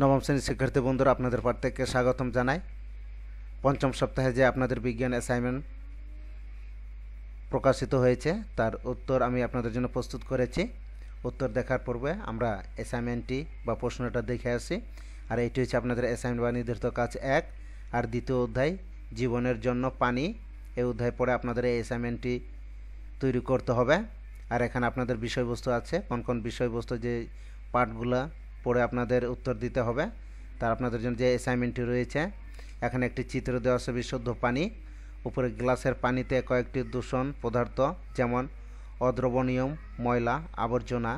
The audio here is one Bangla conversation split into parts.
নবম শ্রেণীর শিক্ষার্থী বন্ধুরা আপনাদের প্রত্যেককে স্বাগতম জানাই পঞ্চম সপ্তাহে যে আপনাদের বিজ্ঞান অ্যাসাইনমেন্ট প্রকাশিত হয়েছে তার উত্তর আমি আপনাদের জন্য প্রস্তুত করেছি উত্তর দেখার পূর্বে আমরা অ্যাসাইনমেন্টটি বা প্রশ্নটা দেখে আসি আর এটি হচ্ছে আপনাদের অ্যাসাইনমেন্ট বা নির্ধারিত কাজ এক আর দ্বিতীয় অধ্যায় জীবনের জন্য পানি এই অধ্যায় পরে আপনাদের এই অ্যাসাইনমেন্টটি তৈরি করতে হবে আর এখানে আপনাদের বিষয়বস্তু আছে কোন কোন বিষয়বস্তু যে পাঠগুলা পড়ে আপনাদের উত্তর দিতে হবে তার আপনাদের জন্য যে অ্যাসাইনমেন্টটি রয়েছে এখানে একটি চিত্র দেওয়া আছে বিশুদ্ধ পানি উপরে গ্লাসের পানিতে কয়েকটি দূষণ পদার্থ যেমন অদ্রবণীয় ময়লা আবর্জনা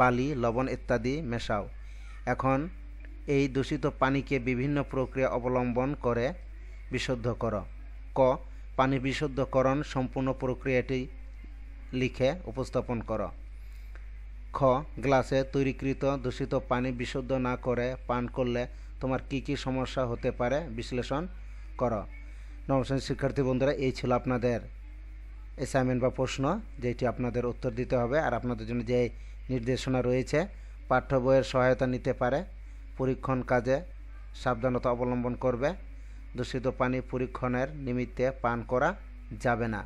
বালি লবণ ইত্যাদি মেশাও এখন এই দূষিত পানিকে বিভিন্ন প্রক্রিয়া অবলম্বন করে বিশুদ্ধ কর ক পানি বিশুদ্ধকরণ সম্পূর্ণ প্রক্রিয়াটি লিখে উপস্থাপন করো খ গ্লাসে তৈরিকৃত দূষিত পানি বিশুদ্ধ না করে পান করলে তোমার কি কি সমস্যা হতে পারে বিশ্লেষণ করো নবম শিক্ষার্থী বন্ধুরা এই ছিল আপনাদের অ্যাসাইনমেন্ট বা প্রশ্ন যেটি আপনাদের উত্তর দিতে হবে আর আপনাদের জন্য যে নির্দেশনা রয়েছে পাঠ্য বইয়ের সহায়তা নিতে পারে পরীক্ষণ কাজে সাবধানতা অবলম্বন করবে দূষিত পানি পরীক্ষণের নিমিত্তে পান করা যাবে না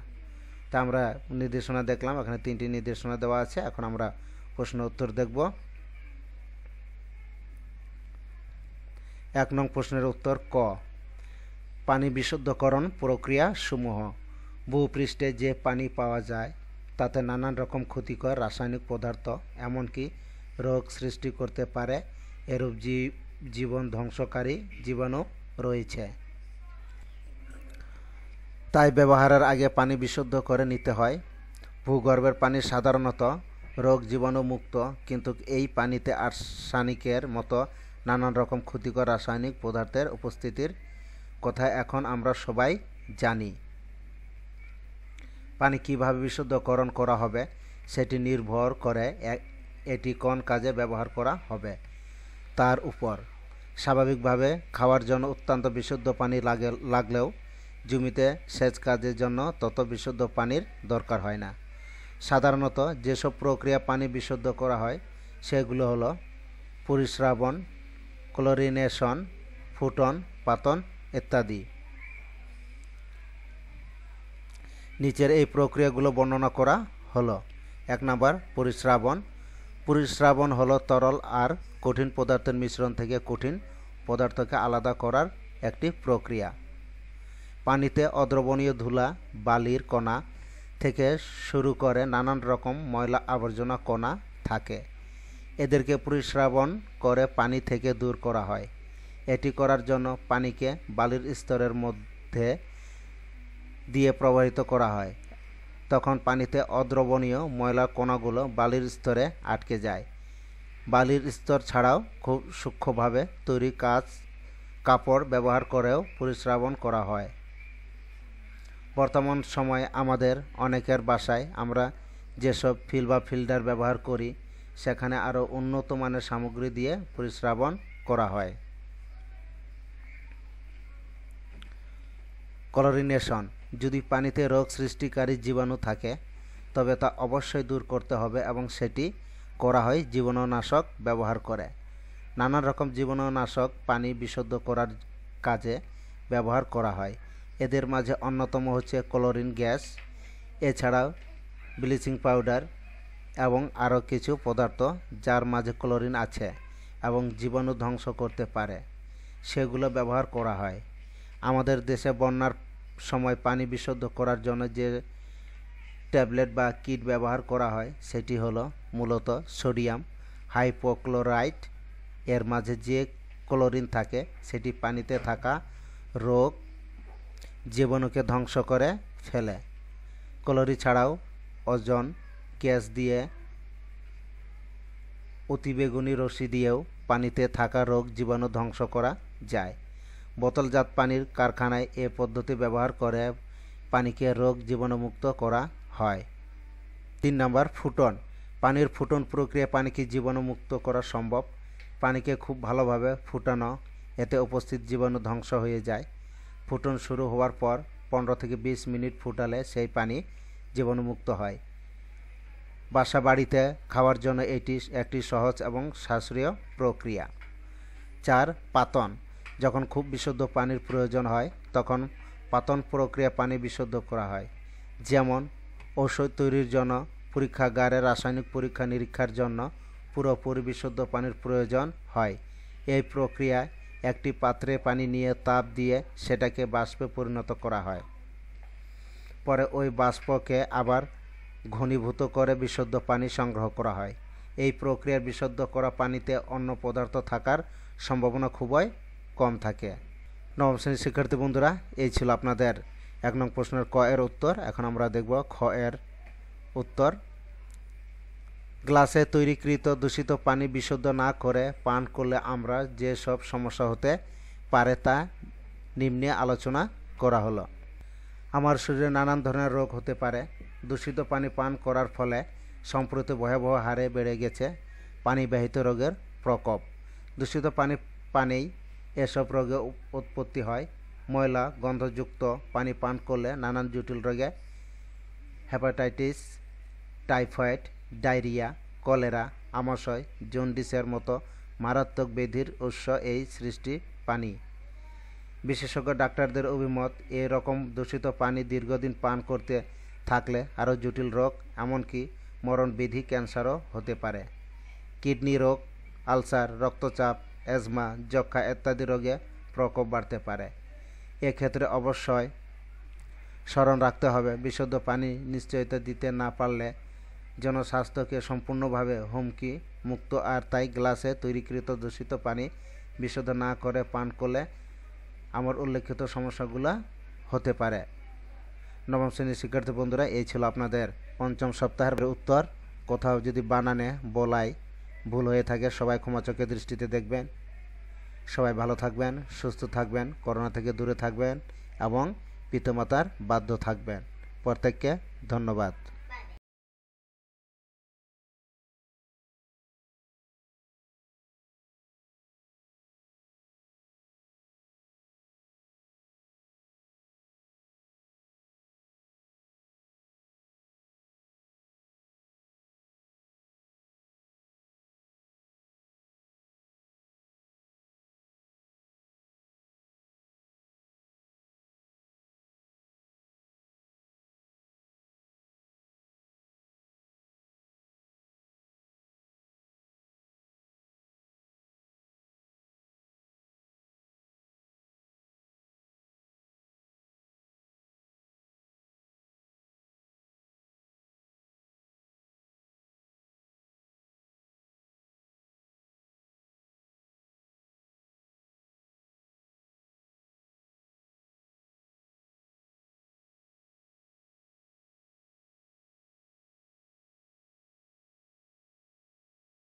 তা আমরা নির্দেশনা দেখলাম এখানে তিনটি নির্দেশনা দেওয়া আছে এখন আমরা প্রশ্ন উত্তর দেখব এক নং প্রশ্নের উত্তর ক পানি বিশুদ্ধকরণ প্রক্রিয়া সমূহ ভূপৃষ্ঠে যে পানি পাওয়া যায় তাতে নানান রকম ক্ষতিকর রাসায়নিক পদার্থ এমনকি রোগ সৃষ্টি করতে পারে এরূপ জীবন ধ্বংসকারী জীবাণু রয়েছে তাই ব্যবহারের আগে পানি বিশুদ্ধ করে নিতে হয় ভূগর্ভের পানি সাধারণত রোগ জীবাণুমুক্ত কিন্তু এই পানিতে আর্সেনিকের মতো নানান রকম ক্ষতিকর রাসায়নিক পদার্থের উপস্থিতির কথা এখন আমরা সবাই জানি পানি কিভাবে বিশুদ্ধকরণ করা হবে সেটি নির্ভর করে এটি কোন কাজে ব্যবহার করা হবে তার উপর স্বাভাবিকভাবে খাওয়ার জন্য অত্যন্ত বিশুদ্ধ পানি লাগে লাগলেও জমিতে সেচ কাজের জন্য তত বিশুদ্ধ পানির দরকার হয় না সাধারণত যেসব প্রক্রিয়া পানি বিশুদ্ধ করা হয় সেগুলো হলো পরিশ্রাবণ ক্লোরিনেশন ফুটন পাতন ইত্যাদি নিচের এই প্রক্রিয়াগুলো বর্ণনা করা হলো এক নাম্বার পরিশ্রাবণ পরিশ্রাবণ হলো তরল আর কঠিন পদার্থের মিশ্রণ থেকে কঠিন পদার্থকে আলাদা করার একটি প্রক্রিয়া পানিতে অদ্রবণীয় ধুলা বালির কণা থেকে শুরু করে নানান রকম ময়লা আবর্জনা কণা থাকে এদেরকে পরিশ্রাবণ করে পানি থেকে দূর করা হয় এটি করার জন্য পানিকে বালির স্তরের মধ্যে দিয়ে প্রবাহিত করা হয় তখন পানিতে অদ্রবণীয় ময়লা কণাগুলো বালির স্তরে আটকে যায় বালির স্তর ছাড়াও খুব সূক্ষ্মভাবে তৈরি কাজ কাপড় ব্যবহার করেও পরিশ্রাবণ করা হয় বর্তমান সময়ে আমাদের অনেকের বাসায় আমরা যেসব ফিল বা ফিল্টার ব্যবহার করি সেখানে আরও উন্নত মানের সামগ্রী দিয়ে পরিশ্রাবণ করা হয় কলোরিনেশন যদি পানিতে রোগ সৃষ্টিকারী জীবাণু থাকে তবে তা অবশ্যই দূর করতে হবে এবং সেটি করা হয় জীবাণুনাশক ব্যবহার করে নানা রকম জীবাণুনাশক পানি বিশুদ্ধ করার কাজে ব্যবহার করা হয় এদের মাঝে অন্যতম হচ্ছে ক্লোরিন গ্যাস এছাড়াও ব্লিচিং পাউডার এবং আরও কিছু পদার্থ যার মাঝে ক্লোরিন আছে এবং জীবাণু ধ্বংস করতে পারে সেগুলো ব্যবহার করা হয় আমাদের দেশে বন্যার সময় পানি বিশুদ্ধ করার জন্য যে ট্যাবলেট বা কিট ব্যবহার করা হয় সেটি হল মূলত সোডিয়াম হাইপোক্লোরাইট এর মাঝে যে ক্লোরিন থাকে সেটি পানিতে থাকা রোগ জীবাণুকে ধ্বংস করে ফেলে ক্লোরি ছাড়াও ওজন গ্যাস দিয়ে অতিবেগুনি রশ্মি দিয়েও পানিতে থাকা রোগ জীবাণু ধ্বংস করা যায় বোতলজাত পানির কারখানায় এ পদ্ধতি ব্যবহার করে পানিকে রোগ জীবাণুমুক্ত করা হয় তিন নম্বর ফুটন পানির ফুটন প্রক্রিয়া পানিকে জীবাণুমুক্ত করা সম্ভব পানিকে খুব ভালোভাবে ফুটানো এতে উপস্থিত জীবাণু ধ্বংস হয়ে যায় ফুটন শুরু হওয়ার পর পনেরো থেকে বিশ মিনিট ফুটালে সেই পানি জীবাণুমুক্ত হয় বাসা বাড়িতে খাওয়ার জন্য এটি একটি সহজ এবং সাশ্রয় প্রক্রিয়া চার পাতন যখন খুব বিশুদ্ধ পানির প্রয়োজন হয় তখন পাতন প্রক্রিয়া পানি বিশুদ্ধ করা হয় যেমন ঔষধ তৈরির জন্য পরীক্ষাগারে রাসায়নিক পরীক্ষা নিরীক্ষার জন্য পুরোপুরি বিশুদ্ধ পানির প্রয়োজন হয় এই প্রক্রিয়ায় একটি পাত্রে পানি নিয়ে তাপ দিয়ে সেটাকে বাষ্পে পরিণত করা হয় পরে ওই বাষ্পকে আবার ঘনীভূত করে বিশুদ্ধ পানি সংগ্রহ করা হয় এই প্রক্রিয়ার বিশুদ্ধ করা পানিতে অন্য পদার্থ থাকার সম্ভাবনা খুবই কম থাকে নবম শ্রেণীর শিক্ষার্থী বন্ধুরা এই ছিল আপনাদের এক নং প্রশ্নের ক এর উত্তর এখন আমরা দেখব খ এর উত্তর গ্লাসে তৈরিকৃত দূষিত পানি বিশুদ্ধ না করে পান করলে আমরা যে সব সমস্যা হতে পারে তা নিম্নে আলোচনা করা হলো আমার শরীরে নানান ধরনের রোগ হতে পারে দূষিত পানি পান করার ফলে সম্প্রতি ভয়াবহ হারে বেড়ে গেছে পানিবাহিত রোগের প্রকোপ দূষিত পানি পানেই এসব রোগে উৎপত্তি হয় ময়লা গন্ধযুক্ত পানি পান করলে নানান জটিল রোগে হেপাটাইটিস টাইফয়েড ডায়রিয়া কলেরা আমাশয় জন্ডিসের মতো মারাত্মক ব্যাধির উৎস এই সৃষ্টি পানি বিশেষজ্ঞ ডাক্তারদের অভিমত এই রকম দূষিত পানি দীর্ঘদিন পান করতে থাকলে আরও জটিল রোগ এমনকি মরণবিধি ক্যান্সারও হতে পারে কিডনি রোগ আলসার রক্তচাপ অ্যাজমা যক্ষা ইত্যাদি রোগে প্রকোপ বাড়তে পারে এক্ষেত্রে অবশ্যই স্মরণ রাখতে হবে বিশুদ্ধ পানি নিশ্চয়তা দিতে না পারলে যেন স্বাস্থ্যকে সম্পূর্ণভাবে হুমকি মুক্ত আর তাই গ্লাসে তৈরিকৃত দূষিত পানি বিশুদ্ধ না করে পান করলে আমার উল্লেখিত সমস্যাগুলো হতে পারে নবম শ্রেণীর শিক্ষার্থী বন্ধুরা এই ছিল আপনাদের পঞ্চম সপ্তাহের উত্তর কোথাও যদি বানানে বলাই ভুল হয়ে থাকে সবাই ক্ষমাচকের দৃষ্টিতে দেখবেন সবাই ভালো থাকবেন সুস্থ থাকবেন করোনা থেকে দূরে থাকবেন এবং পিতামাতার বাধ্য থাকবেন প্রত্যেককে ধন্যবাদ